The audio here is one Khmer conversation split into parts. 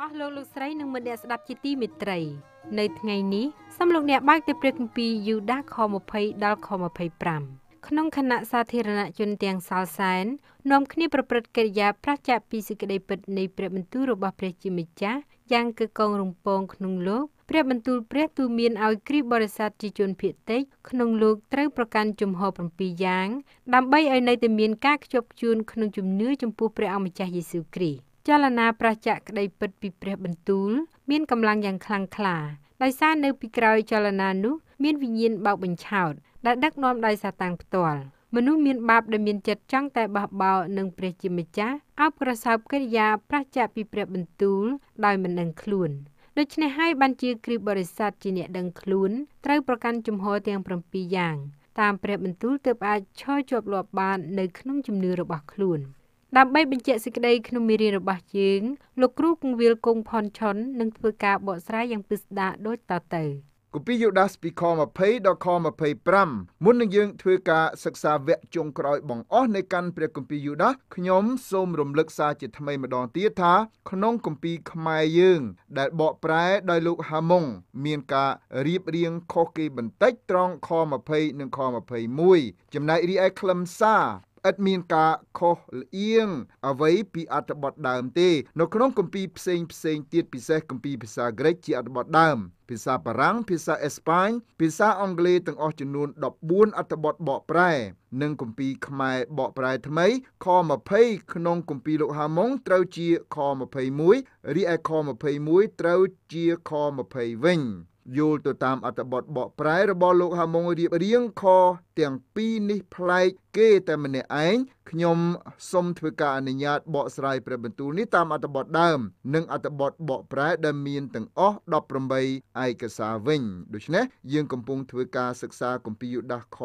អស់លោកលោកស្រីនិងមិត្តអ្នកស្ដាប់ជាទីមេត្រីនៅថ្ងៃនេះសូមលោកអ្នកបើកទៅព្រះគម្ពីរយូដាខ20ដល់ខ25ក្នុងគណៈសាធារណជនទាំងសាលសែននាំគ្នាប្រព្រឹត្តកិរិយាប្រឆាំងពីសេចក្តីពិតនៃព្រះបន្ទូលរបស់ព្រះជាម្ចាស់យ៉ាងកកងរំពងក្នុងលោកព្រះបន្ទូលព្រះទូមានឲ្យគ្រីស្ទបរិស័ទជាជនភៀតតិចក្នុងលោកត្រូវប្រកាន់ជំហរ7យ៉ាង ដើម្បីឲ្យនៅតែមានការខ្ជាប់ខ្ជួនក្នុងជំនឿចំពោះព្រះអម្ចាស់យេស៊ូវគ្រីស្ទចលនាប្រឆាក្តីពិតពីព្រះបន្ទូល មានកម្លាំងយ៉ាងខ្លាំងក្លាដោយសារនៅពីក្រោយចលនានោះមានវិញ្ញាណបោកបញ្ឆោតដែលដឹកនាំដោយសាតាំងផ្ទាល់មនុស្សមានបាបដែលមានចិត្តចង់តែបះបោរនឹងព្រះជាម្ចាស់អោបក្រសោបកិរិយាប្រឆាពីព្រះបន្ទូលដោយមិនដឹងខ្លួនដូច្នេះហើយបានជាគ្រីស្ទបរិស័ទជាអ្នកដឹងខ្លួនត្រូវប្រកាន់ជំហរទាំង7យ៉ាងតាមព្រះបន្ទូលទើបអាចឈរជាប់លាប់បាននៅក្នុងជំនឿរបស់ខ្លួន។ដើម្បីបញ្ជាក់សេចក្តីក្នុងមេរៀនរបស់យើងលោកគ្រូគង្វាលគង់ផុនឆុននឹងធ្វើការបកស្រាយយ៉ាងពិស្ដារដូចតទៅគម្ពីរយូដាសពីខ20ដល់ខ25មុននឹងយើងធ្វើការសិក្សាវគ្គចុងក្រោយបង្អស់នៃកាន់ព្រះគម្ពីរយូដាសខ្ញុំសូមរំលឹកសារជាថ្មីម្ដងទៀតថា ក្នុងគម្ពីរខ្មែរយើង ដែលបកប្រែដោយលោកហាម៉ុងមានការរៀបរៀងខុសគេបន្តិចត្រង់ខ20និងខ21ចំណែករីឯខ្លឹមសារឥតមានការខុសល្អៀងអ្វីពីអត្ថបទដើមទេនៅក្នុងគម្ពីរផ្សេងផ្សេងទៀតពិសេសគម្ពីរភាសាក្រិកជាអត្ថបទដើមភាសាបារាំងភាសាអេស្ប៉ាញភាសាអង់គ្លេសទាំងអស់ចំនួន14អត្ថបទបកប្រែនិងគម្ពីរខ្មែរបកប្រែថ្មីខ20ក្នុងគម្ពីរលោកហាម៉ុងត្រូវជាខ21រីឯខ21ត្រូវជាខ20វិញយល់ទៅតាមអត្ថបទបកប្រែរបស់លោកហាម៉ុងរៀបរៀងខទាំងពីរនេះប្លែកគេតែម្នាក់ឯងខ្ញុំសូមធ្វើការអនុញ្ញាតបកស្រាយព្រះបន្ទូលនេះតាមអត្ថបទដើម និងអត្ថបទបកប្រែដែលមានទាំងអស់18ឯកសារវិញដូច្នេះយើងកំពុងធ្វើការសិក្សាគម្ពីរយូដាសខ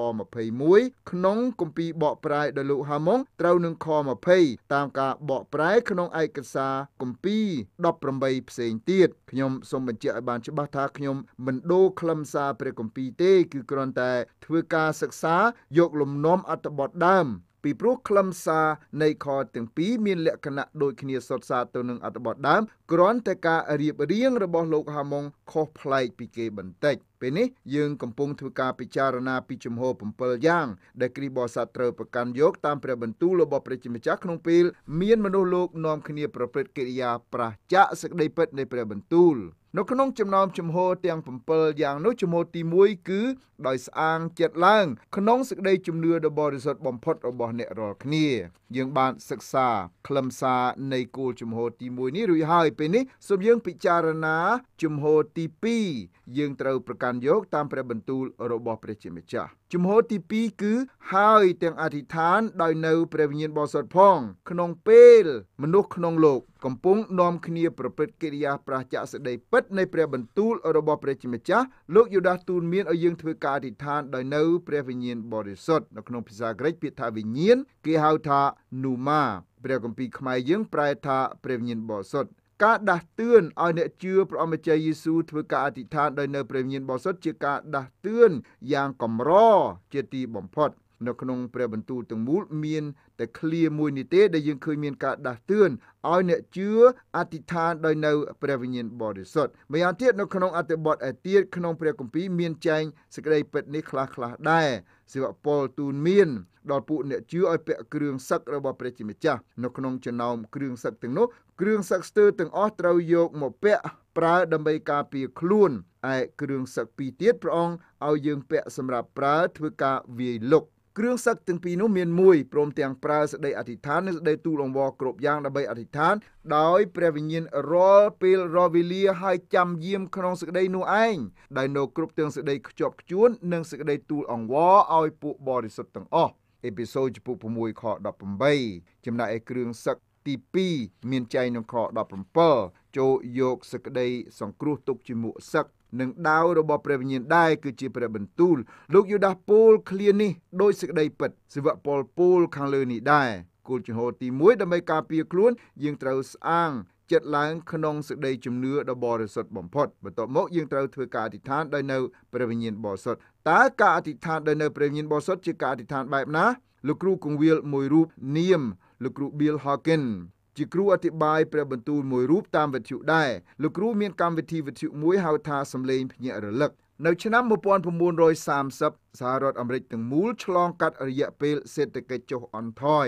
21ក្នុងគម្ពីរបកប្រែដោយលោកហាម៉ុងត្រូវនឹងខ20តាមការបកប្រែក្នុងឯកសារគម្ពីរ18ផ្សេងទៀតខ្ញុំសូមបញ្ជាក់ឲ្យបានច្បាស់ថាខ្ញុំមិនដូរខ្លឹមសារព្រះគម្ពីរទេគឺគ្រាន់តែធ្វើការសិក្សាយកលំនាំអត្ថបទបត់ដើមពីព្រោះខ្លឹមសារនៃខទាំងពីរមានលក្ខណៈដូចគ្នាសុទ្ធសាធទៅនឹងអត្ថបទដើមគ្រាន់តែការរៀបរៀងរបស់លោកហាម៉ុងខុសប្លែកពីគេបន្តិចពេលនេះយើងកំពុងធ្វើការពិចារណាពីជំហរ7យ៉ាងដែលគ្រីបោសាត្រូវប្រកាន់យកតាមព្រះបន្ទូលរបស់ព្រះជាម្ចាស់ក្នុងពេលមានមនុស្សលោកនាំគ្នាប្រព្រឹត្តកិរិយាប្រឆាចសក្តីពិតនៃព្រះបន្ទូលនៅក្នុងចំណោមជំហរទាំង7យ៉ាងនោះជំហរទី1គឺដោយស្អាងចិត្តឡើង ក្នុងសេចក្តីជំនឿដ៏បរិសុទ្ធបំផុតរបស់អ្នករាល់គ្នា យើង បានសិក្សាខ្លឹមសារនៃគោលជំហរទី1នេះរួចហើយពេលនេះសូមយើង ពិចារណាជំហរទី2យើងត្រូវប្រកាន់យកតាមព្រះបន្ទូល របស់ ព្រះជាម្ចាស់ជំហរទី2គឺហើយទាំងអធិដ្ឋាន ដោយនៅព្រះវិញ្ញាណបរិសុទ្ធផង ក្នុងពេល មនុស្សក្នុងលោកកំពុងនាំគ្នាប្រព្រឹត្តកិរិយាប្រឆាចសេចក្តីពិតនៃព្រះបន្ទូលរបស់ព្រះជាម្ចាស់លោកយូដាសទូលមានឲ្យយើងធ្វើការអធិដ្ឋានដោយនៅព្រះវិញ្ញាណបរិសុទ្ធនៅក្នុងភាសាក្រិកពាក្យថាវិញ្ញាណគេហៅថា pneuma ព្រះគម្ពីរខ្មែរយើងប្រែថាព្រះវិញ្ញាណបរិសុទ្ធការដាស់តឿនឲ្យអ្នកជឿព្រះអម្ចាស់យេស៊ូវធ្វើការអធិដ្ឋានដោយនៅព្រះវិញ្ញាណបរិសុទ្ធជាការដាស់តឿនយ៉ាងកម្រជាទីបំផុតនៅក្នុងព្រះបន្ទូលទាំងមូលមានតែឃ្លាមួយនេះទេដែលយើងឃើញមានការដាស់តឿនឲ្យអ្នកជឿអធិដ្ឋានដោយនៅព្រះវិញ្ញាណបរិសុទ្ធម្យ៉ាងទៀតនៅក្នុងអត្ថបទឯទៀតក្នុងព្រះគម្ពីរមានចែងសេចក្តីពិតនេះខ្លះៗដែរសិវពលទូនមានដល់ពួកអ្នកជឿឲ្យពាក់គ្រឿងសឹករបស់ព្រះជាម្ចាស់នៅក្នុងចំណោមគ្រឿងសឹកទាំងនោះគ្រឿងសឹកស្ទើរទាំងអស់ត្រូវយកមកពាក់ប្រើដើម្បីការពារខ្លួនឯគ្រឿងសឹកពីរទៀតព្រះអង្គឲ្យយើងពាក់សម្រាប់ប្រើធ្វើការវាយលុកគ្រឿងសឹកទាំងពីរនោះមានមួយព្រមទាំងប្រើសេចក្តីអធិដ្ឋាននិងសេចក្តីទូលអង្វរគ្រប់យ៉ាងដើម្បីអធិដ្ឋានដោយព្រះវិញ្ញាណរាល់ពេលរាល់វេលាហើយចាំយាមក្នុងសេចក្តីនោះឯងដែលនៅគ្រប់ទាំងសេចក្តីខ្ជាប់ខ្ជួននិងសេចក្តីទូលអង្វរឲ្យពួកបរិសុទ្ធទាំងអស់អេពីសូតចំពោះ6ខ18ចំណែកឯគ្រឿងសឹកទី2មានចែងនៅខ17ចូលយកសក្តីសង្គ្រោះទុកជាមួកសឹកនិងដាវរបស់ព្រះវិញ្ញាណដែរគឺជាព្រះបន្ទូលលោកយូដាពូលឃ្លាននេះដោយសេចក្តីពិតសិវៈពលពូលខាងលើនេះដែរគោលជំហរទី1ដើម្បីការពារខ្លួនយើងត្រូវស្អាងចិត្តឡើងក្នុងសេចក្តីជំនឿដ៏បរិសុទ្ធបំផុតបន្ទាប់មកយើងត្រូវធ្វើការអធិដ្ឋានដោយនៅព្រះវិញ្ញាណបរិសុទ្ធតើការអធិដ្ឋានដោយនៅព្រះវិញ្ញាណបរិសុទ្ធជាការអធិដ្ឋានបែបណាលោកគ្រូគង្វាលមួយរូបនាមលោកគ្រូ Bill Hawkins ជាគ្រូអធិប្បាយព្រះបន្ទូលមួយរូបតាមវិទ្យុដែរលោកគ្រូមានកម្មវិធីវិទ្យុមួយហៅថាសំឡេងភ្ញាក់រលឹកនៅឆ្នាំ1930សហរដ្ឋអាមេរិកទាំងមូលឆ្លងកាត់រយៈពេលសេដ្ឋកិច្ចចុះអន់ថយ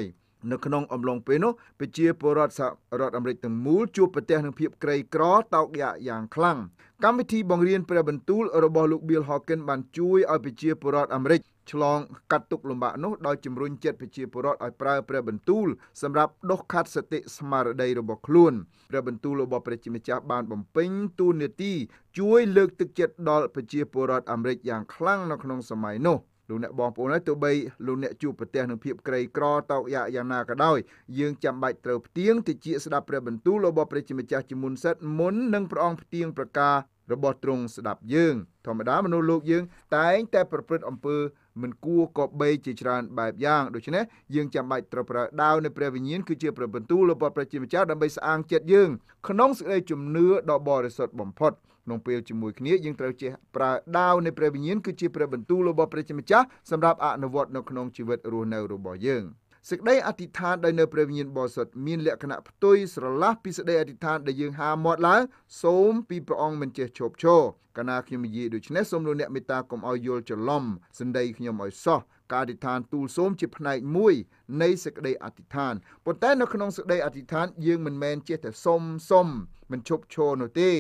នៅក្នុងអំឡុងពេលនោះប្រជាពលរដ្ឋសហរដ្ឋអាមេរិកទាំងមូលជួបប្រទះនឹងភាពក្រីក្រតោកយ៉ាកយ៉ាងខ្លាំងកម្មវិធីបង្រៀនព្រះបន្ទូលរបស់លោក Bill Hawken បានជួយឲ្យប្រជាពលរដ្ឋអាមេរិកឆ្លងកាត់ទុកលំបាកនោះដោយជំរុញចិត្តប្រជាពលរដ្ឋឲ្យប្រើព្រះបន្ទូលសម្រាប់ដុសខាត់សតិស្មារតីរបស់ខ្លួនព្រះបន្ទូលរបស់ព្រះជាម្ចាស់បានបំពេញទូនាទីជួយលើកទឹកចិត្តដល់ប្រជាពលរដ្ឋអាមេរិកយ៉ាងខ្លាំងនៅក្នុងសម័យនោះលោកអ្នកបងប្អូនហើយទោះបីលោកអ្នកជួបប្រទះនឹងភាពក្រីក្រតោកយ៉ាកយ៉ាងណាក៏ដោយយើងចាំបាច់ត្រូវផ្ទៀងតិចស្ដាប់ព្រះបន្ទូលរបស់ព្រះជាម្ចាស់ជាមុនសិតមុននឹងព្រះអង្គផ្ទៀងប្រកាសរបស់ទ្រង់ស្ដាប់យើង ធម្មតាមនុស្សលោកយើងតែងតែប្រព្រឹត្តអំពើមិនគួរក៏បីជាច្រើនបែបយ៉ាងដូច្នេះយើងចាំបាច់ត្រូវប្រើដាវនៃព្រះវិញ្ញាណគឺជាព្រះបន្ទូលរបស់ព្រះជាម្ចាស់ដើម្បីស្អាងចិត្តយើងក្នុងសេចក្តីជំនឿដ៏បរិសុទ្ធបំផុតក្នុងពេលជាមួយគ្នាយើងត្រូវចេះប្រើដាវនៃព្រះវិញ្ញាណគឺជាព្រះបន្ទូលរបស់ព្រះជាម្ចាស់សម្រាប់អនុវត្តនៅក្នុងជីវិតរស់នៅរបស់យើង។សេចក្តីអធិដ្ឋានដែលនៅព្រះវិញ្ញាណបរិសុទ្ធមានលក្ខណៈផ្ទុយស្រឡះពីសេចក្តីអធិដ្ឋានដែលយើងហាមាត់ឡើងសូមពីព្រះអង្គមិនចេះឈប់ឈរកាលណាខ្ញុំនិយាយដូច្នេះសូមលោកអ្នកមេត្តាកុំឲ្យយល់ច្រឡំសម្ដីខ្ញុំឲ្យសោះការអធិដ្ឋានទូលសូមជាផ្នែកមួយនៃសេចក្តីអធិដ្ឋានប៉ុន្តែនៅក្នុងសេចក្តីអធិដ្ឋានយើងមិនមែនចេះតែសុំសុំមិនឈប់ឈរនោះទេ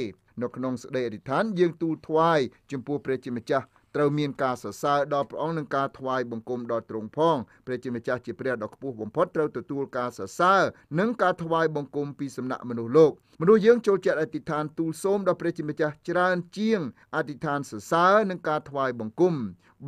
នៅក្នុងសេចក្តីអធិដ្ឋានយើងទូលថ្វាយចំពោះព្រះជាម្ចាស់ត្រូវមានការសរសើរដល់ព្រះអង្គនឹងការថ្វាយបង្គំដល់ទ្រង់ផងព្រះជាម្ចាស់ជាព្រះដ៏ខ្ពស់បំផុតត្រូវទទួលការសរសើរនិងការថ្វាយបង្គំពីសំណាក់មនុស្សលោកមនុស្សយើងចូលចិត្តអធិដ្ឋានទូលសូមដល់ព្រះជាម្ចាស់ច្រើន ជាងអធិដ្ឋានសរសើរនិងការថ្វាយបង្គំ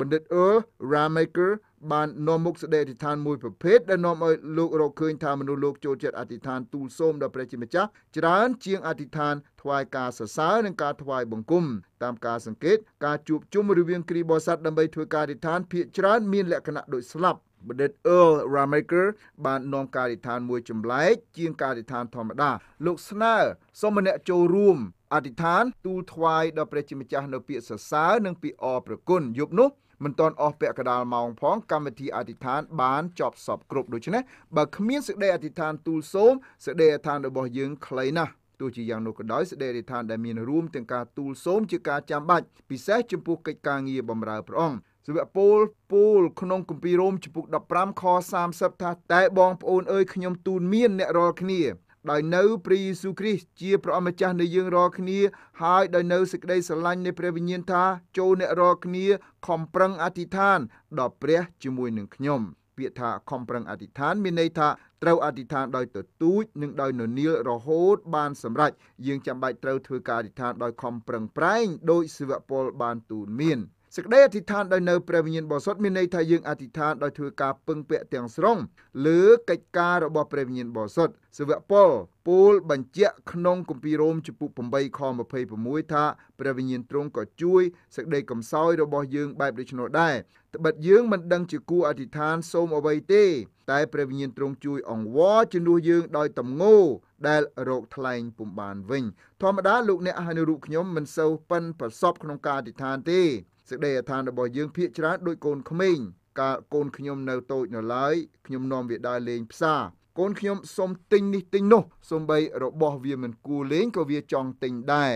បណ្ឌិតអឺល Ramaker បាននាំមុខសេចក្តីអធិដ្ឋានមួយប្រភេទដែលនាំឲ្យលោករកឃើញថាមនុស្សលោកចូលចិត្តអធិដ្ឋានទូលសូមដល់ព្រះជាម្ចាស់ច្រើនជាងអធិដ្ឋានថ្វាយការសរសើរនិងការថ្វាយបង្គំតាមការសង្កេត ការជួបជុំរវាងគ្រីបរិស័ទដើម្បីធ្វើការរិដ្ឋានភាកច្រើនមាន លក្ខណៈដូចស្លាប់បណ្ឌិត Earl Ramaker បាននាំការិដ្ឋានមួយចម្លែកជាងការិដ្ឋានធម្មតាលោកស្នើសូមម្នាក់ចូលរួមអធិដ្ឋានទូលថ្វាយដល់ព្រះជាម្ចាស់នៅពាក្យសរសើរនិងពាក្យអរព្រគុណយប់នោះមិនទាន់អស់ពាក់កណ្ដាលម៉ោងផងកម្មវិធីអធិដ្ឋានបានចប់សពគ្រប់ដូច្នេះបើគ្មានសេចក្តីអធិដ្ឋានទូលសូមសេចក្តីអធិដ្ឋានរបស់យើងខ្លីណាស់ទោះជាយ៉ាងនោះក៏ដោយសេចក្តីអធិដ្ឋានដែលមានរួមទាំងការទូលសូមជាការចាំបាច់ពិសេសចំពោះកិច្ចការងារបម្រើព្រះអង្គសាវកពលពូលក្នុងគម្ពីររ៉ូមចំពុក15ខ30ថាតែបងប្អូនអើយខ្ញុំទូនមានអ្នករាល់គ្នា ដោយនៅព្រះយេស៊ូវគ្រីស្ទជាព្រះអម្ចាស់នៃយើងរាល់គ្នា ហើយដោយនៅសេចក្តីស្រឡាញ់នៃព្រះវិញ្ញាណថាចូលអ្នករាល់គ្នាខំប្រឹងអធិដ្ឋានដល់ព្រះជាមួយនឹងខ្ញុំពាក្យថាខំប្រឹងអធិដ្ឋានមានន័យថាត្រូវអធិដ្ឋានដោយទទូចនិងដោយននៀលរហូតបានសម្រេចយើងចាំបាច់ត្រូវធ្វើការអធិដ្ឋានដោយខំប្រឹងប្រែងដោយសិវពលបានទូនមាន។សេចក្តីអធិដ្ឋានដោយនៅព្រះវិញ្ញាណបរិសុទ្ធមានន័យថាយើងអធិដ្ឋានដោយធ្វើការពឹងពាក់ទាំងស្រុងលើកិច្ចការរបស់ព្រះវិញ្ញាណបរិសុទ្ធសាវកពលពូលបញ្ជាក់ក្នុងគម្ពីររ៉ូមចំពុក8ខ26ថាព្រះវិញ្ញាណទ្រង់ក៏ជួយសេចក្តីកំសោយរបស់យើងបែបដូច្នោះដែរត្បិតយើងមិនដឹងជាគួរអធិដ្ឋានសូមអ្វីទេតែព្រះវិញ្ញាណទ្រង់ជួយអង្វរជំនួសយើងដោយតងោដែលរោគថ្លែងពុំបានវិញធម្មតាលោកអ្នកហើយនៅរូបខ្ញុំមិនសូវប៉ិនប្រសពក្នុងការអធិដ្ឋានទេសេចក្តីអធិដ្ឋានរបស់យើងភាកច្រើនដោយកូនក្មេងកាលកូនខ្ញុំនៅតូចនៅឡើយខ្ញុំនាំវាដើរលេងផ្សារកូនខ្ញុំសុំទិញនេះទិញនោះសំបីរបស់វាមិនគួរលេងក៏វាចង់ទិញដែរ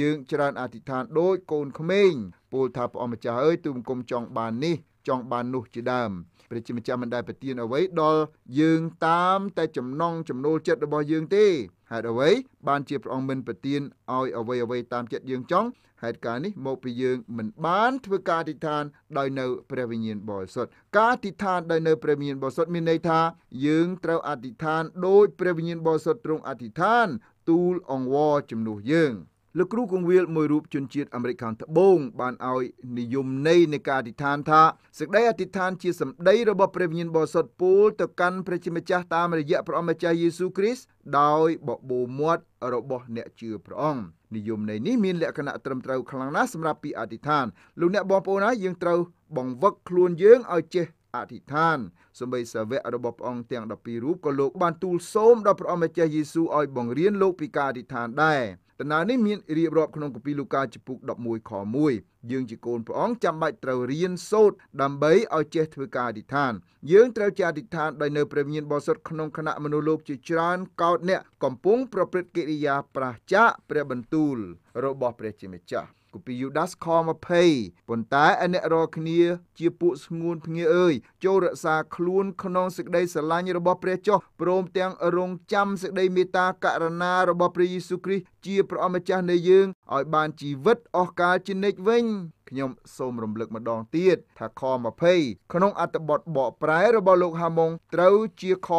យើងច្រើនអធិដ្ឋានដោយកូនក្មេងពោលថាព្រះអម្ចាស់អើយទូមគុំចង់បាននេះចង់បាននោះជាដើមព្រះជាម្ចាស់មិនដែលប្រទានអ្វីដល់យើងតាមតែចំណងចំណូលចិត្តរបស់យើងទេហេតុអ្វីបានជាព្រះអង្គមិនប្រទានឲ្យអ្វីអ្វីតាមចិត្តយើងចង់ហេតុការណ៍នេះមកពីយើងមិនបានធ្វើការទិដ្ឋានដោយនៅព្រះវិញ្ញាណបរិសុទ្ធការទិដ្ឋានដោយនៅព្រះវិញ្ញាណបរិសុទ្ធមានន័យថា យើងត្រូវអធិដ្ឋានដោយព្រះវិញ្ញាណបរិសុទ្ធទ្រង់អធិដ្ឋាន ទូលអង្វរជំនួសយើងលោកគ្រូគង្វាលមួយរូបជនជាតិអាមេរិកខាងត្បូងបានឲ្យនិយមន័យនៃការអធិដ្ឋានថាសេចក្តីអធិដ្ឋានជាសម្ដីរបស់ព្រះវិញ្ញាណបរិសុទ្ធពូលទៅកាន់ព្រះជាម្ចាស់តាមរយៈព្រះអម្ចាស់យេស៊ូវគ្រីស្ទដោយបបូរមាត់របស់អ្នកជឿព្រះអង្គនិយមន័យនេះមានលក្ខណៈត្រឹមត្រូវខ្លាំងណាស់សម្រាប់ពាក្យអធិដ្ឋានលោកអ្នកបងប្អូនណាយើងត្រូវបង្វឹកខ្លួនយើងឲ្យចេះអធិដ្ឋានសម្បីសាវករបស់ព្រះអង្គទាំង12រូបក៏លោកបានទូលសូមដល់ព្រះអម្ចាស់យេស៊ូវឲ្យបង្រៀនលោកពីការអធិដ្ឋានដែរដំណើរនេះមានរៀបរាប់ក្នុងគម្ពីរលូកាចំពុក11ខ1យើងជាកូនព្រះអង្គចាំបាច់ត្រូវរៀនសូត្រដើម្បីឲ្យចេះធ្វើការអធិដ្ឋានយើងត្រូវចេះអធិដ្ឋានដោយនៅព្រះមានបរិសុទ្ធក្នុងគណៈមនុស្សលោកជាច្រើនកោតអ្នកកំពុងប្រព្រឹត្តកិរិយាប្រឆាចព្រះបន្ទូលរបស់ព្រះជាម្ចាស់គម្ពីរយូដាសខ20ប៉ុន្តែអអ្នករាល់គ្នាជាពួកស្ងួនភ្ងាអើយចូលរក្សាខ្លួនក្នុងសេចក្តីស្រឡាញ់របស់ព្រះចុះព្រមទាំងរងចាំសេចក្តីមេត្តាករណារបស់ព្រះយេស៊ូវគ្រីស្ទជាព្រះអម្ចាស់នៃយើងឲ្យបានជីវិតអស់កលជានិច្ចវិញខ្ញុំសូមរំលឹកម្ដងទៀតថាខ20ក្នុងអត្ថបទបកប្រែរបស់លោកហាម៉ុងត្រូវជាខ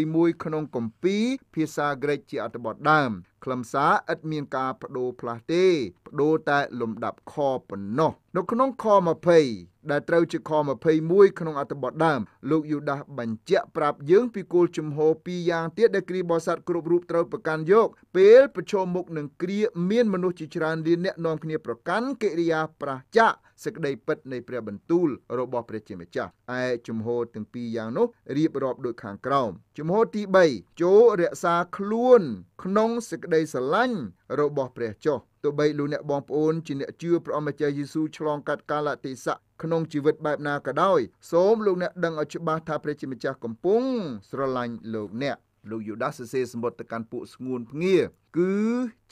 21ក្នុងគម្ពីរភាសាក្រិកជាអត្ថបទដើមខ្លឹមសារឥតមានការបដូរផ្លាស់ទេបដូរតែ លំដាប់ខប៉ុណ្ណោះនៅក្នុងខ20ដែលត្រូវជាខ21ក្នុងអត្ថបទដើមលោកយូដាស បញ្ជាក់ប្រាប់យើង ពីគោលជំហរពីរយ៉ាងទៀតដែលគ្រាបោះសัตว์គ្រប់រូបត្រូវប្រកាន់យក ពេលប្រឈមមុខនឹងគ្រាមានមនុស្សជាច្រើនលានអ្នកនាំគ្នាប្រកាន់កិរិយាប្រឆាចសេចក្តីពិតនៃព្រះបន្ទូលរបស់ព្រះជាម្ចាស់ឯជំហរទាំងពីរយ៉ាងនោះរៀបរាប់ដូចខាងក្រោមជំហរទី3ចូលរក្សាខ្លួនក្នុងសេចក្តីស្រឡាញ់របស់ព្រះចុះទោះបីលោកអ្នកបងប្អូនជាអ្នកជឿព្រះអម្ចាស់យេស៊ូវឆ្លងកាត់កាលៈទេសៈក្នុងជីវិតបែបណាក៏ដោយ សូមលោកអ្នកដឹងឲ្យច្បាស់ថាព្រះជាម្ចាស់កំពុងស្រឡាញ់លោកអ្នកលោកយូដាសសរសេរសម្បត្តិទៅកាន់ពួកស្ងួនភ្ងាគឺ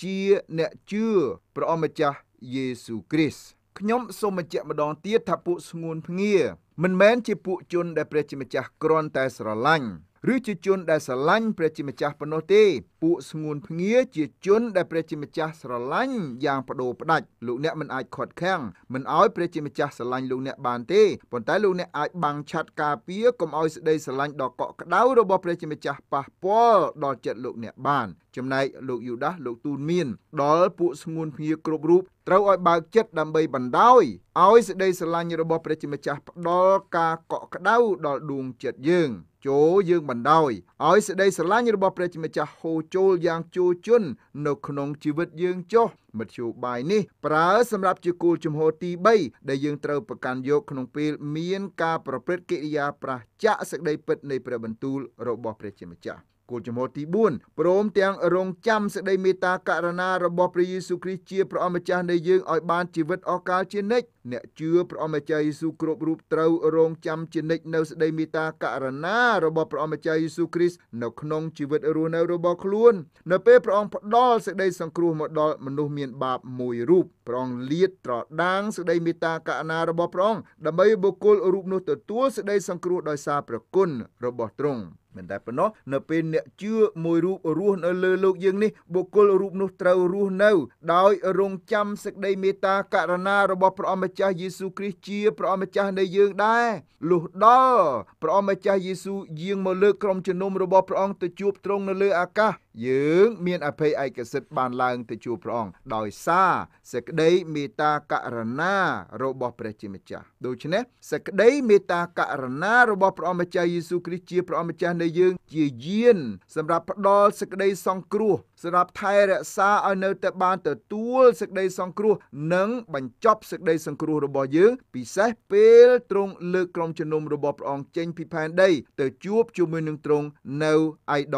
ជាអ្នកជឿព្រះអម្ចាស់យេស៊ូវគ្រីស្ទខ្ញុំសូមបញ្ជាក់ម្ដងទៀតថាពួកស្ងួនភ្ងាមិនមែនជាពួកជនដែលព្រះជាម្ចាស់គ្រាន់តែស្រឡាញ់ឬជាជនដែលស្រឡាញ់ព្រះជាម្ចាស់ប៉ុណ្ណោះទេពួកស្ងួនភ្ងាជាជនដែលព្រះជាម្ចាស់ស្រឡាញ់យ៉ាងបដូរផ្ដាច់លោកអ្នកមិនអាចខាត់ខាំងមិនឲ្យព្រះជាម្ចាស់ស្រឡាញ់លោកអ្នកបានទេប៉ុន្តែលោកអ្នកអាចបាំងឆ័ត្រការពារកុំឲ្យស្ដីស្រឡាញ់ដ៏កក់ក្ដៅរបស់ព្រះជាម្ចាស់ប៉ះពាល់ដល់ចិត្តលោកអ្នកបានចំណែកលោកយូដាសលោកទូនមាន ដល់ពួកស្ងួនភ្ងាគ្រប់រូបត្រូវឲ្យបើកចិត្តដើម្បីបណ្ដោយឲ្យសេចក្តីស្រឡាញ់របស់ព្រះជាម្ចាស់ផ្ដល់ការកក់ក្ដៅដល់ដួងចិត្តយើងចូលយើងបណ្ដោយឲ្យសេចក្តីស្រឡាញ់របស់ព្រះជាម្ចាស់ហូរចូលយ៉ាងជួជន់នៅក្នុងជីវិតយើងចុះមធ្យោបាយនេះ ប្រើសម្រាប់ជាគោលជំហរទី3ដែលយើងត្រូវប្រកាន់យកក្នុងពេលមានការប្រព្រឹត្តកិរិយាប្រឆាចសេចក្តីពិតនៃព្រះបន្ទូលរបស់ព្រះជាម្ចាស់គោលជំហរទី4ព្រមទាំងរងចាំសេចក្តីមេត្តាករណារបស់ព្រះយេស៊ូវគ្រីស្ទជាព្រះអម្ចាស់នៃយើងឲ្យបានជីវិតអស់កលជានិច្ចអ្នកជឿព្រះអម្ចាស់យេស៊ូវគ្រប់រូបត្រូវរងចាំជានិច្ចនៅសេចក្តីមេត្តាករណារបស់ព្រះអម្ចាស់យេស៊ូវគ្រីស្ទនៅក្នុងជីវិតរស់នៅរបស់ខ្លួន នៅពេលព្រះអង្គផ្ដល់សេចក្តីសង្គ្រោះមកដល់មនុស្សមានបាបមួយរូបព្រះអង្គលាតត្រដាងសេចក្តីមេត្តាករណារបស់ព្រះអង្គដើម្បីបុគ្គលរូបនោះទទួលសេចក្តីសង្គ្រោះដោយសារព្រះគុណរបស់ទ្រង់មិនតែប៉ុណ្ណោះនៅពេលអ្នកជឿមួយរូបរស់នៅលើលោកយើងនេះបុគ្គលរូបនោះត្រូវរស់នៅដោយរងចាំសេចក្តីមេត្តាករណារបស់ព្រះអម្ចាស់យេស៊ូគ្រីស្ទជាព្រះអម្ចាស់នៃយើងដែរលុះដល់ព្រះអម្ចាស់យេស៊ូយាងមកលើក្រុមជំនុំរបស់ព្រះអង្គទៅជួបទ្រង់នៅលើអាកាសយើង មានអភ័យឯកសិទ្ធិបានឡើងទៅជួបព្រះអង្គដោយសារសេចក្តីមេត្តាករណារបស់ព្រះជាម្ចាស់ដូច្នេះសេចក្តីមេត្តាករណារបស់ព្រះអង្គម្ចាស់យេស៊ូគ្រីស្ទជាព្រះអង្គម្ចាស់នៃយើងជាយានសម្រាប់ផ្ដល់សេចក្តីសង្គ្រោះសម្រាប់ថែរក្សាឲ្យនៅតែបានទទួលសេចក្តីសង្គ្រោះ និងបញ្ចប់សេចក្តីសង្គ្រោះរបស់យើងពិសេសពេលទ្រង់លើកក្រុមជំនុំរបស់ព្រះអង្គចេញពីផែនដី ទៅជួបជាមួយនឹងទ្រង់នៅឯដ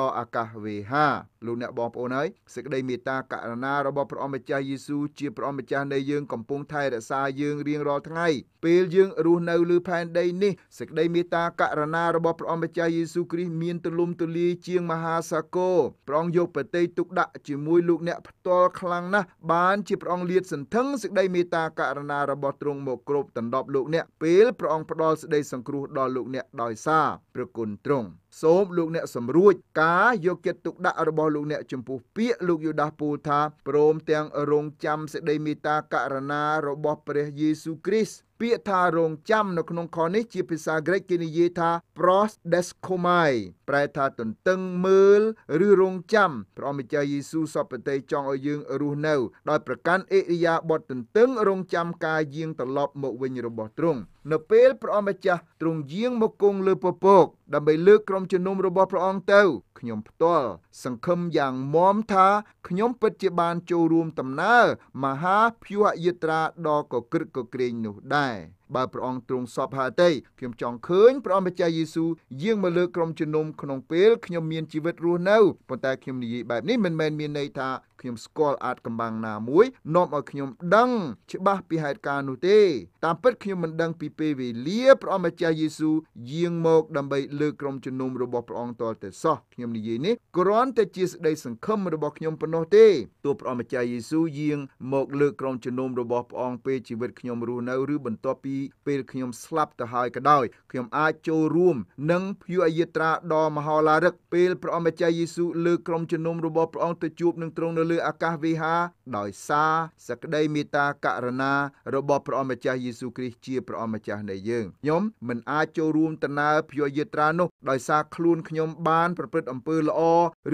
រអាកាសវេហាលោកអ្នកបងប្អូនហើយសេចក្តីមេត្តាករុណារបស់ព្រះអម្ចាស់យេស៊ូជាព្រះអម្ចាស់នៃយើងកំពុងថែរក្សាយើងរៀងរាល់ថ្ងៃ ពេលយើងរស់នៅលើផែនដីនេះសេចក្តីមេត្តាករុណារបស់ព្រះអម្ចាស់យេស៊ូគ្រីស្ទមានទូលំទូលាយជាងមហាសាគរព្រះអង្គយកប្រតិទុកដាក់ជាមួយលោកអ្នកផ្ទាល់ខ្លាំងណាស់បានជាព្រះអង្គលាតសន្ធឹងសេចក្តីមេត្តាករុណារបស់ទ្រង់មកគ្រប់ដណ្ដប់លោកអ្នកពេលព្រះអង្គផ្ដល់សេចក្តីសង្គ្រោះដល់លោកអ្នកដោយសារព្រះគុណទ្រង់សូមលោកអ្នកសម្រួចការយកចិត្តទុកដាក់របស់លោកអ្នកចំពោះពាក្យលោកយូដាសពូលថាព្រមទាំងរងចាំសេចក្តីមេត្តាករណារបស់ព្រះយេស៊ូវគ្រីស្ទពាក្យថារងចាំនៅក្នុងខនេះជាភាសាក្រិកគេនិយាយថា pros deskomai ប្រែថាទន្ទឹងមើលឬរងចាំព្រះម្ចាស់យេស៊ូវសពតិចង់ឲ្យយើង រស់នៅដោយប្រកាន់អិរិយាបថទន្ទឹងរងចាំការយាងត្រឡប់មកវិញរបស់ទ្រង់នៅពេលព្រះម្ចាស់ទ្រង់យាងមកគង់លើពពកដើម្បីលើកក្រុមជំនុំរបស់ព្រះអង្គទៅខ្ញុំផ្ទាល់សង្ឃឹមយ៉ាងមមថាខ្ញុំពិតជាបានចូលរួមដំណើរមហាភយុហយាត្រាដ៏កក្រឹកកក្រែងនោះដែរបើព្រះអង្គទ្រង់សពហើយទេខ្ញុំចង់ឃើញព្រះអម្ចាស់យេស៊ូយាងមកលើក្រុមជំនុំក្នុងពេលខ្ញុំមានជីវិតរស់នៅប៉ុន្តែខ្ញុំនិយាយបែបនេះមិនមែនមានន័យថាខ្ញុំស្គាល់អាចកំបាំងណាមួយនាំឲ្យខ្ញុំ ដឹង ច្បាស់ពីហេតុការណ៍នោះទេ តាមពិតខ្ញុំមិនដឹងពីពេលវេលាព្រះអម្ចាស់យេស៊ូយាងមក ដើម្បីលើកក្រុមជំនុំរបស់ព្រះអង្គតលតែសោះខ្ញុំនិយាយនេះគ្រាន់តែជាសេចក្តីសង្ឃឹមរបស់ខ្ញុំប៉ុណ្ណោះទេទោះព្រះអម្ចាស់យេស៊ូយាងមកលើកក្រុមជំនុំរបស់ព្រះអង្គពេលជីវិតខ្ញុំរស់នៅឬបន្ទាប់ពីពេលខ្ញុំស្លាប់ទៅហើយក៏ដោយខ្ញុំអាចចូលរួមនិងភួអយត្រាដ៏មហោឡារឹកពេលព្រះអម្ចាស់យេស៊ូលើកក្រុមជំនុំរបស់ព្រះអង្គទៅជួបនឹងទ្រង់នៅលើអាកាសវិហារដោយសារសក្តីមេត្តាករណារបស់ព្រះអម្ចាស់យេស៊ូវគ្រីស្ទជាព្រះអម្ចាស់នៃយើងខ្ញុំមិនអាចចូលរួមដំណើរព្យយាត្រានោះដោយសារខ្លួនខ្ញុំបានប្រព្រឹត្តអំពើល្អ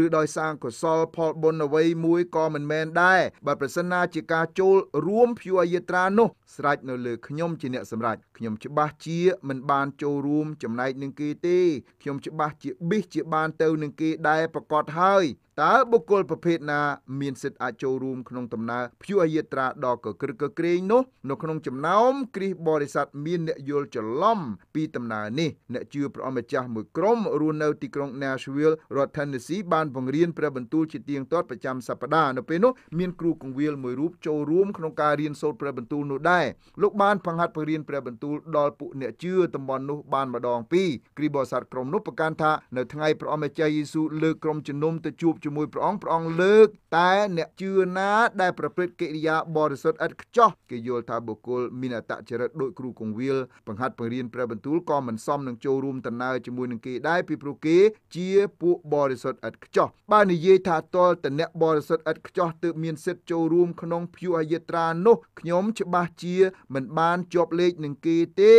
ឬដោយសារកុសលផលបុណ្យអ្វីមួយក៏មិនមែនដែរបើប្រសិនណាជាការចូលរួមព្យយាត្រានោះស្រេចនៅលើខ្ញុំជាអ្នកសម្រេចខ្ញុំច្បាស់ជាមិនបានចូលរួមចំណែកនឹងគេទេខ្ញុំច្បាស់ជាបិសជាបានទៅនឹងគេដែរប្រកបហើយតើបុគ្គលប្រភេទណាមានសិទ្ធិអាចចូលរួមក្នុងដំណើរភយុហយាត្រាដ៏កក្រឹកកក្រែងនោះនៅក្នុងចំណោមគ្រីស្ទបរិស័ទមានអ្នកយល់ច្រឡំពីដំណើរនេះអ្នកជឿព្រះអម្ចាស់មួយក្រុមរស់នៅទីក្រុង Nashville រដ្ឋ Tennessee បានបង្រៀនព្រះបន្ទូលជាទៀងទាត់ប្រចាំសប្តាហ៍នៅពេលនោះមានគ្រូកងវិលមួយរូបចូលរួមក្នុងការរៀនសូត្រព្រះបន្ទូលនោះដែរលោកបានបង្ហាត់បង្រៀនព្រះបន្ទូលដល់ពួកអ្នកជឿតំបន់នោះបានម្ដងពីរគ្រីស្ទបរិស័ទក្រុមនោះប្រកាន់ថានៅថ្ងៃព្រះអម្ចាស់យេស៊ូវលើកក្រុមជំនុំទៅជួបជាមួយព្រះអង្គព្រះអង្គលើកតែអ្នកជឿណាដែលប្រព្រឹត្តកិរិយាបរិសុទ្ធឥតខ្ចោះគេយល់ថាបុគ្គលមានអត្តចរិតដោយគ្រូគង្វាលបង្ហាត់បង្រៀនព្រះបន្ទូលក៏មិនសមនឹងចូលរួមដំណើរជាមួយនឹងគេដែរពីព្រោះគេជាពួកបរិសុទ្ធឥតខ្ចោះបើនិយាយថាតលតអ្នកបរិសុទ្ធឥតខ្ចោះទើបមានសិទ្ធិចូលរួមក្នុងភយុហយាត្រានោះខ្ញុំច្បាស់ជាមិនបានជាប់លេខនឹងគេទេ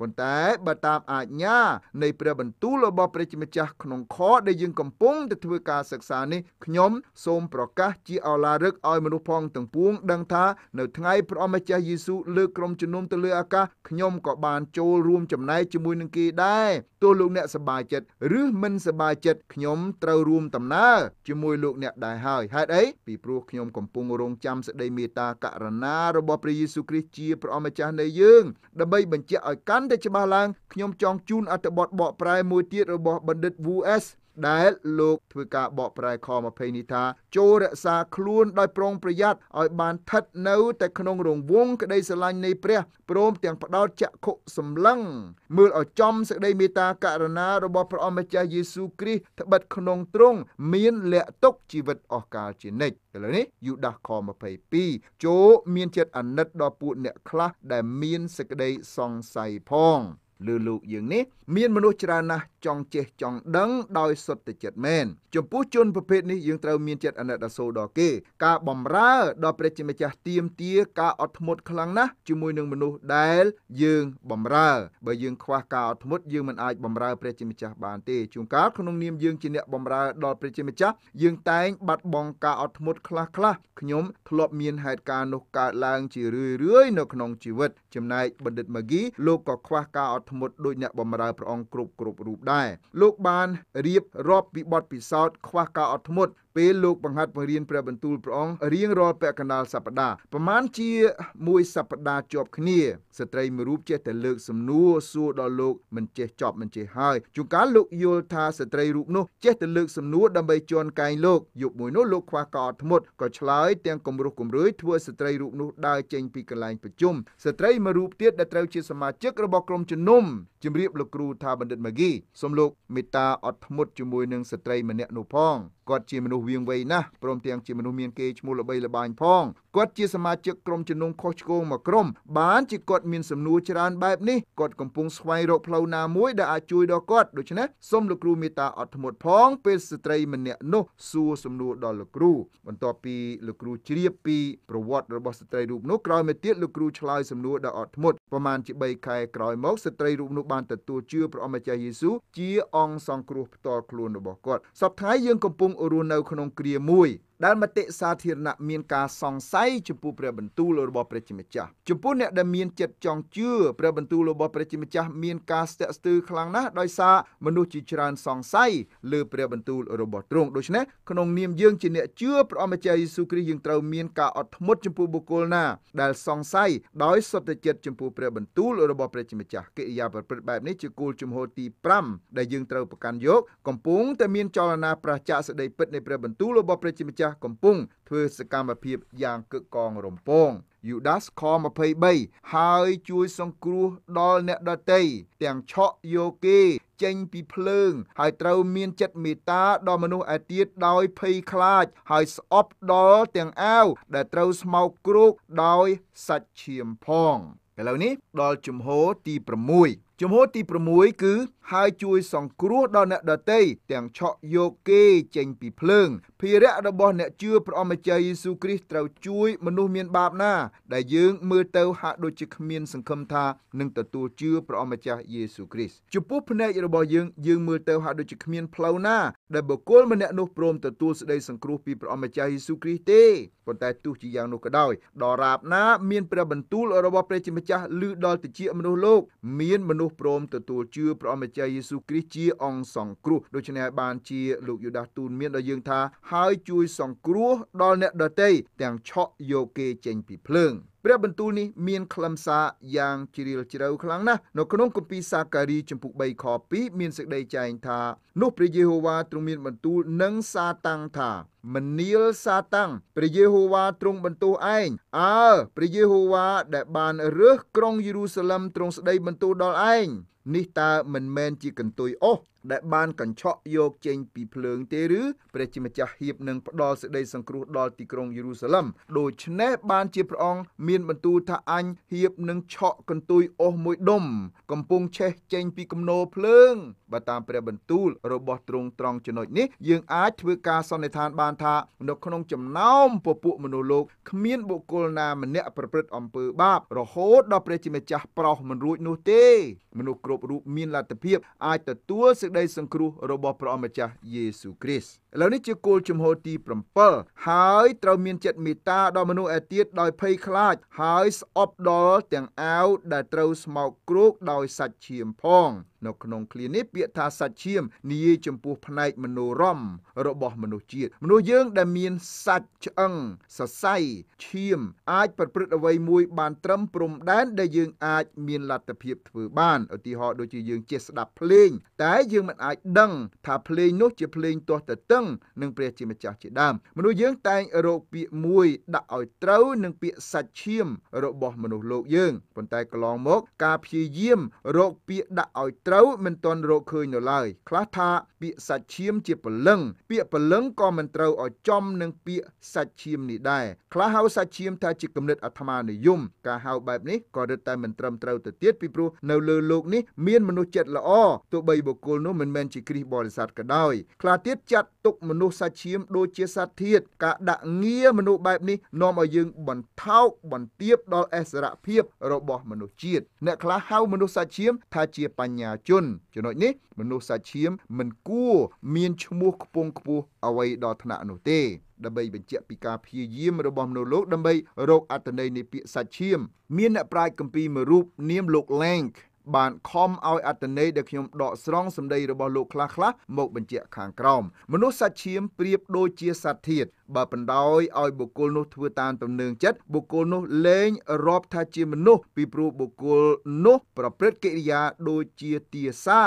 ប៉ុន្តែបើតាមអាជ្ញា នៃព្រះបន្ទូលរបស់ព្រះជាម្ចាស់ក្នុងខដែលយើងកំពុងតែធ្វើការសិក្សានេះខ្ញុំសូមប្រកាសជាឱឡារឹកឲ្យមនុស្សផងទាំងពួងដឹងថានៅថ្ងៃព្រះម្ចាស់យេស៊ូវលើកក្រុមជំនុំទៅលើអាកាសខ្ញុំក៏បាន ចូលរួមចំណែកជាមួយនឹងគេដែរទោះលោកអ្នកសប្បាយចិត្តឬមិនសប្បាយចិត្តខ្ញុំត្រូវរួមដំណើរជាមួយលោកអ្នកដែរហើយហេតុអីពីព្រោះខ្ញុំកំពុងរងចាំសេចក្តីមេត្តាករុណារបស់ព្រះយេស៊ូវគ្រីស្ទជាព្រះអម្ចាស់នៃយើងដើម្បីបញ្ជាក់ឲ្យកាន់តែច្បាស់ឡើងខ្ញុំចង់ជូនអត្ថបទបកប្រែមួយទៀតរបស់បណ្ឌិត WS ដែលលោកធ្វើការបកប្រែខ20នេះថា ចូលរក្សាខ្លួនដោយប្រុងប្រយ័ត្នឲ្យបាន ថិតនៅតែក្នុងរង្វង់ក្តីស្រឡាញ់នៃព្រះព្រមទាំងផ្ដោតចក្ខុសម្លឹងមើលឲ្យចំសេចក្តីមេត្តាករុណារបស់ព្រះអម្ចាស់យេស៊ូគ្រីស្ទត្បិតក្នុងទ្រង់មានលាក់ទុកជីវិតអស់កាលជានិច្ចឥឡូវនេះយូដាសខ22ចូលមានចិត្តអាណិតដល់ពួកអ្នកខ្លះដែលមានសេចក្តីសង្ស័យផងលើលោកយើងនេះមានមនុស្សច្រើនណាស់ចង់ចេះចង់ដឹងដោយសុទ្ធតែចិត្តមែនចំពោះជនប្រភេទនេះយើងត្រូវមានចិត្តអាណិតអាសូរដល់គេ ការបំរើដល់ព្រះជាម្ចាស់ទៀមទាការអត់ធ្មត់ខ្លាំងណាស់ជាមួយនឹងមនុស្សដែល យើង បំរើបើយើងខ្វះការអត់ធ្មត់យើងមិនអាចបំរើព្រះជាម្ចាស់បានទេជួនកាលក្នុងនាមយើងជាអ្នកបំរើដល់ព្រះជាម្ចាស់យើងតែងបាត់បង់ការអត់ធ្មត់ខ្លះខ្លះខ្ញុំធ្លាប់មានហេតុការណ៍នោះកើតឡើងជារឿយៗនៅក្នុងជីវិត ចំណែកបណ្ឌិតម៉ាហ្គីលោកក៏ខ្វះការអត់ធ្មត់ធ្មុតដោយអ្នកបម្រើព្រះអង្គគ្រប់គ្រប់រូបដែរលោកបានរៀបរាប់ពីបទពិសោធន៍ខ្វះការអត់ធ្មត់ពេលលោកបង្ហាត់បង្រៀនព្រះបន្ទូលព្រះអង្គរៀងរាល់ពាក់កណ្ដាលសប្ដាហ៍ប្រមាណជា មួយសប្ដាហ៍ជាប់គ្នា ស្ត្រីមួយរូបចេះតែលើកសំណួរសួរដល់លោកមិនចេះចប់មិនចេះហើយជួនកាលលោកយល់ថាស្ត្រីរូបនោះចេះតែលើកសំណួរដើម្បីជន់កែងលោកយប់មួយនោះលោកខ្វះការអត់ធ្មត់ក៏ឆ្លើយទាំងគំរោះគំរើយធ្វើស្ត្រីរូបនោះដើរចេញពីកន្លែងប្រជុំស្ត្រីមួយរូបទៀតដែលត្រូវជាសមាជិករបស់ក្រុមជំនុំนุ่มជម្រាបលោកគ្រូថាបណ្ឌិតម៉ាហ្គីសូមលោកមេត្តាអត់ធ្មត់ជាមួយនឹងស្ត្រីម្នាក់នោះផងគាត់ជាមនុស្សវៀងវៃណាស់ព្រមទាំងជាមនុស្សមានកេរ្តិ៍ឈ្មោះល្បីល្បាញផងគាត់ជាសមាជិកក្រុមជំនុំខុសឆ្គងមួយក្រុមបានជាគាត់មានសំណួរច្រើនបែបនេះគាត់កំពុងស្វែងរកផ្លូវណាមួយដែលអាចជួយដល់គាត់ដូច្នេះសូមលោកគ្រូមេត្តាអត់ធ្មត់ផងពេលស្ត្រីម្នាក់នោះសួរសំណួរដល់លោកគ្រូបន្ទាប់ពីលោកគ្រូជ្រាបពីប្រវត្តិរបស់ស្ត្រីរូបនោះក្រោយមកទៀតលោកគ្រូឆ្លើយសំណួរដល់អត់ធ្មត់ប្រហែលជា3ខែក្រោយមកស្ត្រីរូបនោះបានទទួលជឿព្រះអម្ចាស់យេស៊ូវជា អង្គសង្គ្រោះផ្ទាល់ខ្លួនរបស់គាត់សពថ្ងៃយើងកំពុងរស់នៅក្នុងគ្រាមួយដែលមតិសាធារណៈមានការសង្ស័យចំពោះព្រះបន្ទូលរបស់ព្រះជាម្ចាស់ចំពោះអ្នកដែលមានចិត្តចង់ជឿព្រះបន្ទូលរបស់ព្រះជាម្ចាស់មានការស្ទាក់ស្ទើរខ្លាំងណាស់ដោយសារមនុស្សជាច្រើនសង្ស័យលើព្រះបន្ទូលរបស់ទ្រង់ដូច្នេះក្នុងនាមយើងជាអ្នកជឿព្រះអម្ចាស់យេស៊ូវគ្រីស្ទយើងត្រូវមានការអត់ធ្មត់ចំពោះបុគ្គលណាដែលសង្ស័យដោយសុទ្ធតែចិត្តចំពោះព្រះបន្ទូលរបស់ព្រះជាម្ចាស់កិរិយាប្រព្រឹត្តបែបនេះជាគោលជំហរទី5ដែលយើងត្រូវប្រកាន់យកកំពុងតែមានចលនាប្រជាសេចក្តីពិតនៃព្រះបន្ទូលរបស់ព្រះជាម្ចាស់ចាស់កំពុងធ្វើសកម្មភាពយ៉ាងកឹកកងរំពង Judas ខ23ហើយជួយសង្គ្រោះដល់អ្នកដតីទាំងឆក់យកគេ ចេញពីភ្លើង ហើយត្រូវមានចិត្តមេត្តាដល់មនុស្សឯទៀតដោយភ័យខ្លាចហើយស្អប់ដល់ទាំងអាវដែលត្រូវស្មោកគ្រោកដោយសាច់ឈាមផងឥឡូវនេះដល់ជំហរទី6ជំហរទី6គឺហើយជួយ សង្គ្រោះដល់អ្នកដទៃទាំងឆក់យកគេ ចេញ ពីភ្លើងភារៈរបស់ អ្នកជឿព្រះអម្ចាស់យេស៊ូវគ្រីស្ទត្រូវជួយមនុស្សមានបាបណា ដែលយើង មើលទៅហាក់ដូចជាគ្មាន សង្ឃឹមថានឹងទទួលជឿព្រះអម្ចាស់យេស៊ូវគ្រីស្ទចំពោះភ្នែករបស់យើងយើងមើលទៅហាក់ដូចជាគ្មានផ្លូវណាដែលបុគ្គលម្នាក់នោះព្រមទទួលសេចក្តីសង្គ្រោះពីព្រះអម្ចាស់យេស៊ូវគ្រីស្ទទេប៉ុន្តែទោះជាយ៉ាងនោះក៏ដោយដល់រាប ណា មានព្រះបន្ទូលរបស់ព្រះជាម្ចាស់ឮដល់តិចមនុស្សលោកមានមនុស្សព្រមទទួលជឿព្រះអម្ចាស់ព្រះជាយេស៊ូគ្រីស្ទជាអង្គសង្គ្រោះដូច្នេះបានជា លោកយូដាសទូនមានដល់យើងថាហើយជួយសង្គ្រោះដល់អ្នកដទៃទាំងឆក់យកគេចេញពីភ្លើងព្រះបន្ទូលនេះមានខ្លឹមសារយ៉ាងជ្រាលជ្រៅខ្លាំងណាស់នៅក្នុងគម្ពីរសាការីចំពុក3ខ2មានសេចក្តីចែងថានោះព្រះយេហូវ៉ាទ្រង់មានបន្ទូលនឹងសាតាំងថាមនាលសាតាំងព្រះយេហូវ៉ាទ្រង់បន្ទោសឯងអើព្រះយេហូវ៉ាដែលបានរើសក្រុងយេរូសាឡិមទ្រង់ស្ដីបន្ទោសដល់ឯងនេះតើមិនមែនជាកន្ទុយអូសដែលបានកញ្ឆក់យកចេញពីភ្លើងទេឬព្រះជាម្ចាស់ហៀបនឹងផ្ដល់សេចក្តីសង្គ្រោះដល់ទីក្រុងយេរូសាឡឹមដូច្នេះបានជាព្រះអង្គមានបន្ទូលថាអញហៀបនឹងឆក់កន្ទុយអស់មួយដុំកំពុងឆេះចេញពីគំនរភ្លើងបើតាម ព្រះបន្ទូលរបស់ទ្រង់ត្រង់ចំណុចនេះយើងអាចធ្វើការសន្និដ្ឋាន បានថានៅក្នុងចំណោមពពួកមនុស្សលោកគ្មានបុគ្គលណាម្នាក់ប្រព្រឹត្តអំពើបាប រហូតដល់ព្រះជាម្ចាស់ប្រោសមិនរួចនោះទេ មនុស្សគ្រប់រូបមានលទ្ធភាពអាចទទួលសេចក្តីក្តីសង្គ្រោះរបស់ព្រះអម្ចាស់យេស៊ូគ្រីស្ទឥឡូវនេះជាគោលជំហរទី7ហើយត្រូវមានចិត្តមេត្តាដល់មនុស្សឯទៀតដោយភ័យខ្លាចហើយស្អប់ដល់ទាំងអាវដែលត្រូវស្មោកគ្រោកដោយសាច់ឈាមផង នៅក្នុងឃ្លានេះពាក្យថាសាច់ឈាមនិយាយចំពោះផ្នែកមនោរម្យរបស់មនុស្សជាតិមនុស្សយើងដែលមានសាច់ឆ្អឹងសរសៃឈាម អាចប្រព្រឹត្តអ្វីមួយបានត្រឹមព្រំដែនដែលយើងអាចមានលទ្ធភាពធ្វើបានឧទាហរណ៍ដូចជាយើងចេះស្ដាប់ភ្លេងតែយើងមិនអាចដឹងថាភ្លេងនោះជាភ្លេងទាស់ទៅតឹងដឹងនឹងព្រះជាម្ចាស់ជាដើមមនុស្សយើងតែងរកពាក្យមួយដាក់ឲ្យត្រូវនឹងពាក្យសាច់ឈាមរបស់មនុស្សលោកយើងប៉ុន្តែកន្លងមកការព្យាយាមរកពាក្យដាក់ឲ្យត្រូវមិនទាន់រកឃើញនៅឡើយខ្លះថាពាក្យសាច់ឈាមជាពលឹង ពាក្យពលឹងក៏មិនត្រូវឲ្យចំនឹងពាក្យសាច់ឈាមនេះដែរខ្លះហៅសាច់ឈាមថាជាគំនិតអាត្មានិយមការហៅបែបនេះក៏រឹតតែមិនត្រឹមត្រូវទៅទៀតពីព្រោះនៅលើលោកនេះមានមនុស្សចិត្តល្អទោះបីបុគ្គលនោះមិនមែនជាគ្រីស្ទបរិស័ទក៏ដោយខ្លះទៀតចាត់ទុកយកមនុស្សសាច់ឈាម ដូចជាសត្វធាតុការដាក់ងារមនុស្សបែបនេះនាំឲ្យយើងបន្ថោកបន្ទាបដល់អសរភាព របស់មនុស្សជាតិអ្នកខ្លះហៅមនុស្សសាច់ឈាម ថាជាបញ្ញាជនចំណុចនេះមនុស្សសាច់ឈាមមិនគួរមានឈ្មោះខ្ពង់ខ្ពស់អ្វីដល់ថ្នាក់នោះទេដើម្បីបញ្ជាក់ពីការព្យាយាមរបស់មនុស្សលោកដើម្បីរកអត្ថន័យនៃពាក្យសាច់ឈាម មានអ្នកប្រាជ្ញគម្ពីរមួយរូបនាមលោក Lank បានខំឲ្យអត្តន័យដែលខ្ញុំដកស្រង់សម្ដីរបស់លោកខ្លះខ្លះមកបញ្ជាក់ខាងក្រោមមនុស្សសាច់ឈាមប្រៀបដូចជាសត្វធាតុបើបណ្ដោយឲ្យបុគ្គលនោះធ្វើតាមទំនឹងចិត្តបុគ្គលនោះលែងរាប់ថាជាមនុស្សពីព្រោះបុគ្គលនោះប្រព្រឹត្តកិរិយាដូចជាទាសា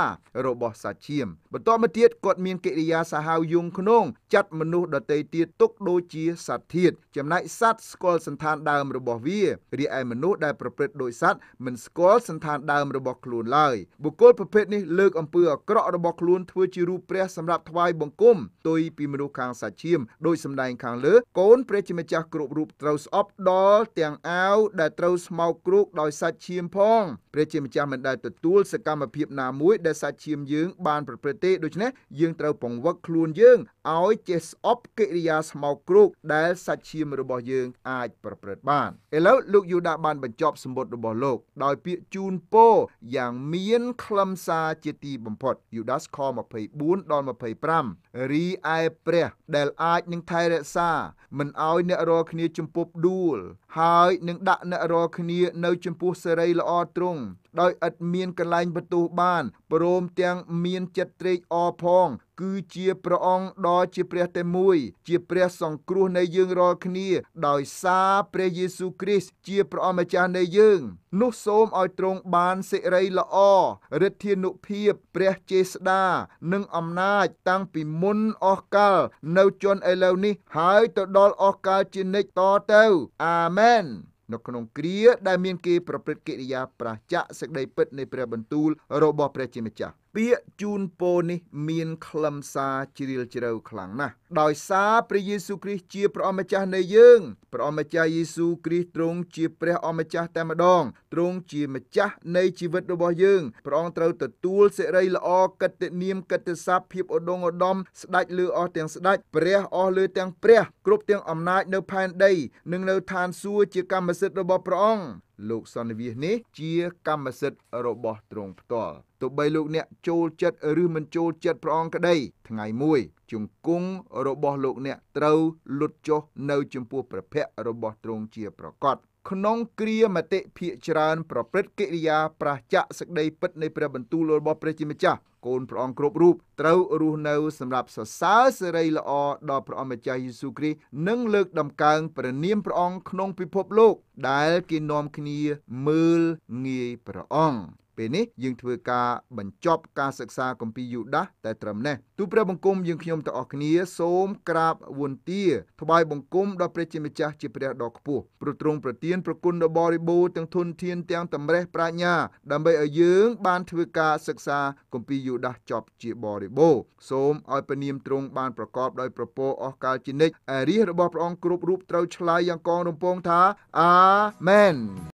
របស់សាច់ឈាមបន្តមកទៀតគាត់មានកិរិយាសាហាវយងខ្នងចាត់មនុស្សដតីទៀតទុកដូចជាសត្វធាតុចំណែកសត្វស្គាល់សន្តានដើមរបស់វារីឯមនុស្សដែលប្រព្រឹត្តដោយសត្វមិនស្គាល់សន្តានដើមរបស់របស់ខ្លួនឡើយបុគ្គលប្រភេទនេះលើកអំពើអាក្រក់របស់ខ្លួនធ្វើជារូបព្រះសម្រាប់ថ្វាយបង្គំទុយពីមនុស្សខាងសាឈាមដោយសម្ដែងខាងលើ កូនព្រះជាម្ចាស់គ្រប់រូបត្រូវស្អប់ដល់ទាំងអាវដែលត្រូវស្មោកគ្រោកដោយសាច់ឈាមផង ព្រះជាម្ចាស់មិនដែលទទួលសកម្មភាពណាមួយដែលសាច់ឈាមយើងបានប្រព្រឹត្តទេដូច្នេះយើងត្រូវពង្វឹកខ្លួនយើងឲ្យចេះស្អប់កិរិយាស្មោកគ្រោកដែលសាច់ឈាមរបស់យើងអាចប្រព្រឹត្តបានឥឡូវលោកយូដាបានបញ្ចប់សម្បត្តិរបស់លោកដោយពាក្យជូនពរយ៉ាងមានខ្លឹមសារជាទីបំផុតយូដាសខ24ដល់25រីឯព្រះ ដែលអាចនឹងថែរក្សាមិនឲ្យអ្នករាល់គ្នាជំពប់ដួលហើយនឹងដាក់អ្នករាល់គ្នានៅ ចំពោះសេរីល្អទ្រង់ដោយឥតមានកន្លែងបន្ទោសបានព្រមទាំងមានចិត្តត្រេកអរផងគឺជាព្រះអង្គដ៏ជាព្រះតែមួយ ជាព្រះសង្គ្រោះនៃយើងរាល់គ្នាដោយសារព្រះយេស៊ូវគ្រីស្ទជាព្រះអម្ចាស់នៃយើង នោះសូមឲ្យទ្រង់បានសេរីល្អរិទ្ធានុភាពព្រះចេស្តានិងអំណាចតាំងពីមុនអស់កាលនៅជន់ឥឡូវនេះហើយទៅដល់អស់កាលជានិច្ចតទៅ អាមែននៅក្នុងគ្រាដែលមានគេប្រព្រឹត្តកិរិយាប្រឆាចសេចក្តីពិតនៃព្រះបន្ទូលរបស់ព្រះជាម្ចាស់ពាក្យជូនពរនេះ មាន ខ្លឹមសារជ្រាលជ្រៅខ្លាំងណាស់ដោយសារព្រះយេស៊ូវគ្រីស្ទជាព្រះអម្ចាស់នៃយើងព្រះអម្ចាស់យេស៊ូវគ្រីស្ទទ្រង់ជាព្រះអម្ចាស់តែម្ដងទ្រង់ជាម្ចាស់នៃជីវិតរបស់យើងព្រះអង្គត្រូវទទួលសេរីល្អកិត្តិនាមកិត្តិស័ព្ទភាពឧត្តុង្គឧត្តមស្ដេចលើអស់ទាំងស្ដេចព្រះអស់លើទាំងព្រះ គ្រប់ទាំងអំណាចនៅផែនដីនិងនៅឋានសួគ៌ជាកម្មសិទ្ធិរបស់ព្រះអង្គលោកសន្និវាសនេះ ជាកម្មសិទ្ធិរបស់ទ្រង់ផ្ទាល់ទោះបីលោកអ្នកចូលចិត្តឬមិនចូលចិត្តព្រះអង្គក្តីថ្ងៃមួយជង្គង់របស់លោកអ្នកត្រូវលុតចុះនៅចំពោះព្រះភ័ក្ត្ររបស់ទ្រង់ជាប្រកបក្នុងគ្រាមតិភិកច្រើនប្រព្រឹត្តកិរិយាប្រឆាចសក្តីពិតនៃព្រះបន្ទូលរបស់ព្រះជាម្ចាស់កូនព្រះអង្គគ្រប់រូបត្រូវរស់នៅសម្រាប់សរសើរសេរីល្អដល់ព្រះអង្គម្ចាស់យេស៊ូវគ្រីស្ទនិងលើកដំកើងព្រះនាមព្រះអង្គក្នុងពិភពលោក ដែលគេនាំគ្នាមើលងាយព្រះអង្គពេលនេះយើងធ្វើការបញ្ចប់ការសិក្សាគម្ពីរយូដាសតែត្រឹមនេះទូព្រះបង្គំយើងខ្ញុំទាំងអស់គ្នាសូមក្រាបវន្ទាថ្វាយបង្គំដល់ព្រះជាម្ចាស់ជាព្រះដ៏ខ្ពស់ព្រទ្រង់ប្រទានប្រគុណដ៏បរិបូរទាំងធនធានទាំងតម្រេះប្រាជ្ញាដើម្បីឲ្យយើងបានធ្វើការសិក្សាគម្ពីរយយូដាសជាប់ជាបរិបូរសូមឲ្យព្រះនាមទ្រង់បានប្រកបដោយប្រពរអស់កាលជានិច្ចឯរាជរបស់ព្រះអង្គគ្រប់រូបត្រូវឆ្លើយយ៉ាងកងរំពងថាអាមែន